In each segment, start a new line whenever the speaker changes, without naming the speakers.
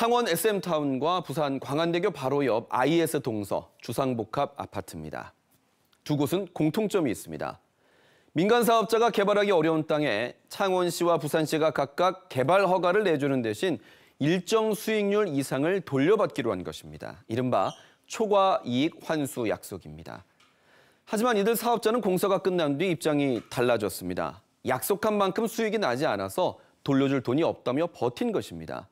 창원 SM타운과 부산 광안대교 바로 옆 IS 동서 주상복합 아파트입니다. 두 곳은 공통점이 있습니다. 민간 사업자가 개발하기 어려운 땅에 창원시와 부산시가 각각 개발 허가를 내주는 대신 일정 수익률 이상을 돌려받기로 한 것입니다. 이른바 초과 이익 환수 약속입니다. 하지만 이들 사업자는 공사가 끝난 뒤 입장이 달라졌습니다. 약속한 만큼 수익이 나지 않아서 돌려줄 돈이 없다며 버틴 것입니다.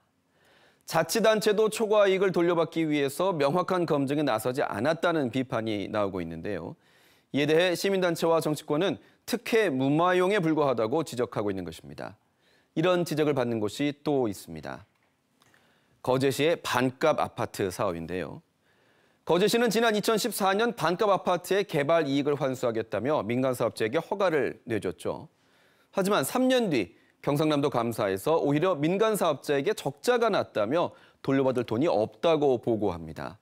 자치단체도 초과 이익을 돌려받기 위해서 명확한 검증에 나서지 않았다는 비판이 나오고 있는데요. 이에 대해 시민단체와 정치권은 특혜 무마용에 불과하다고 지적하고 있는 것입니다. 이런 지적을 받는 곳이 또 있습니다. 거제시의 반값 아파트 사업인데요. 거제시는 지난 2014년 반값 아파트의 개발 이익을 환수하겠다며 민간 사업자에게 허가를 내줬죠. 하지만 3년 뒤 경상남도 감사에서 오히려 민간 사업자에게 적자가 났다며 돌려받을 돈이 없다고 보고합니다.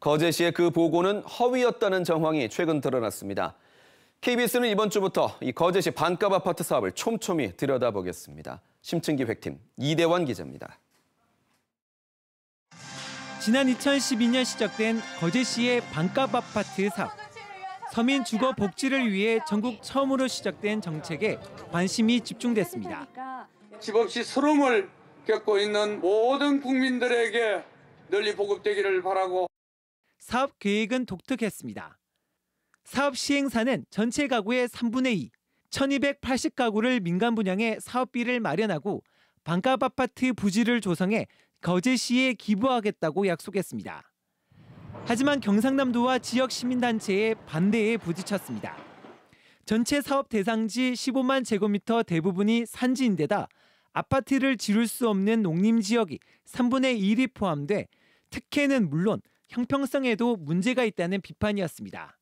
거제시의 그 보고는 허위였다는 정황이 최근 드러났습니다. KBS는 이번 주부터 이 거제시 반값 아파트 사업을 촘촘히 들여다보겠습니다. 심층기 획팀 이대환 기자입니다. 지난 2012년 시작된
거제시의 반값 아파트 사업. 서민 주거 복지를 위해 전국 처음으로 시작된 정책에 관심이 집중됐습니다. 집 없이 서름을 겪고 있는 모든 국민들에게 널리 보급되기를 바라고 사업 계획은 독특했습니다. 사업 시행사는 전체 가구의 3분의 2, 1280가구를 민간 분양해 사업비를 마련하고 반값 아파트 부지를 조성해 거제시에 기부하겠다고 약속했습니다. 하지만 경상남도와 지역 시민단체의 반대에 부딪혔습니다. 전체 사업 대상지 15만 제곱미터 대부분이 산지인데다 아파트를 지을 수 없는 농림 지역이 3분의 1이 포함돼 특혜는 물론 형평성에도 문제가 있다는 비판이었습니다.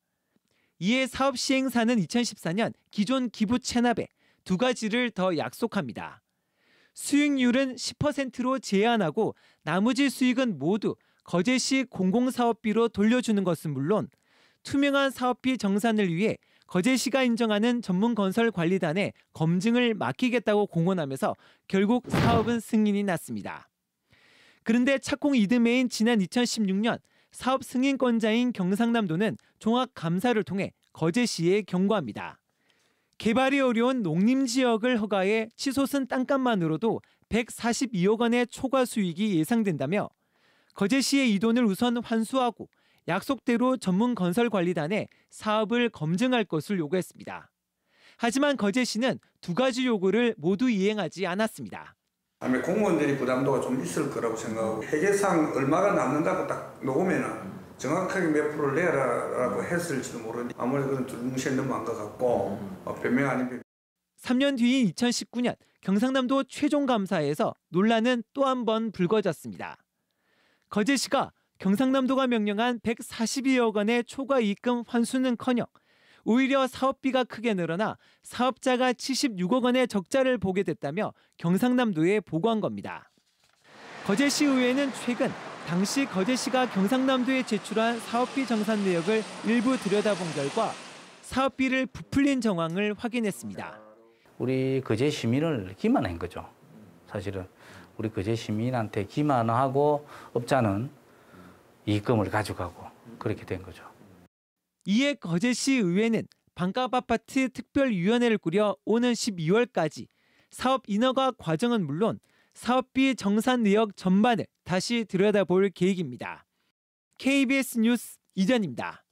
이에 사업 시행사는 2014년 기존 기부 체납에 두 가지를 더 약속합니다. 수익률은 10%로 제한하고 나머지 수익은 모두 거제시 공공사업비로 돌려주는 것은 물론 투명한 사업비 정산을 위해 거제시가 인정하는 전문건설관리단에 검증을 맡기겠다고 공언하면서 결국 사업은 승인이 났습니다. 그런데 착공 이듬해인 지난 2016년 사업 승인권자인 경상남도는 종합감사를 통해 거제시에 경고합니다. 개발이 어려운 농림지역을 허가해 치솟은 땅값만으로도 142억 원의 초과 수익이 예상된다며 거제 시의 이 돈을 우선 환수하고 약속대로 전문 건설 관리단에 사업을 검증할 것을 요구했습니다. 하지만 거제 시는 두 가지 요구를 모두 이행하지 않았습니다. 아마 공무원들이 부담도가 좀 있을 거라고 생각하고 회계상 얼마가 남는다고 딱 놓으면 정확하게 몇 프로를 내라라고 했을지도 모르니 아무래도 그런 두뭉실 넘어것 같고 어, 변명 아닌 변명. 3년 뒤인 2019년 경상남도 최종감사에서 논란은 또 한 번 불거졌습니다. 거제시가 경상남도가 명령한 142억 원의 초과 입금 환수는커녕 오히려 사업비가 크게 늘어나 사업자가 76억 원의 적자를 보게 됐다며 경상남도에 보고한 겁니다. 거제시의회는 최근 당시 거제시가 경상남도에 제출한 사업비 정산 내역을 일부 들여다본 결과 사업비를 부풀린 정황을 확인했습니다. 우리 거제 시민을 기만한 거죠. 사실은 우리 거제 시민한테 기만하고 업자는 이익금을 가져가고 그렇게 된 거죠. 이에 거제시 의회는 반값 아파트 특별위원회를 꾸려 오는 12월까지 사업 인허가 과정은 물론 사업비 정산 내역 전반을 다시 들여다볼 계획입니다. KBS 뉴스 이전입니다.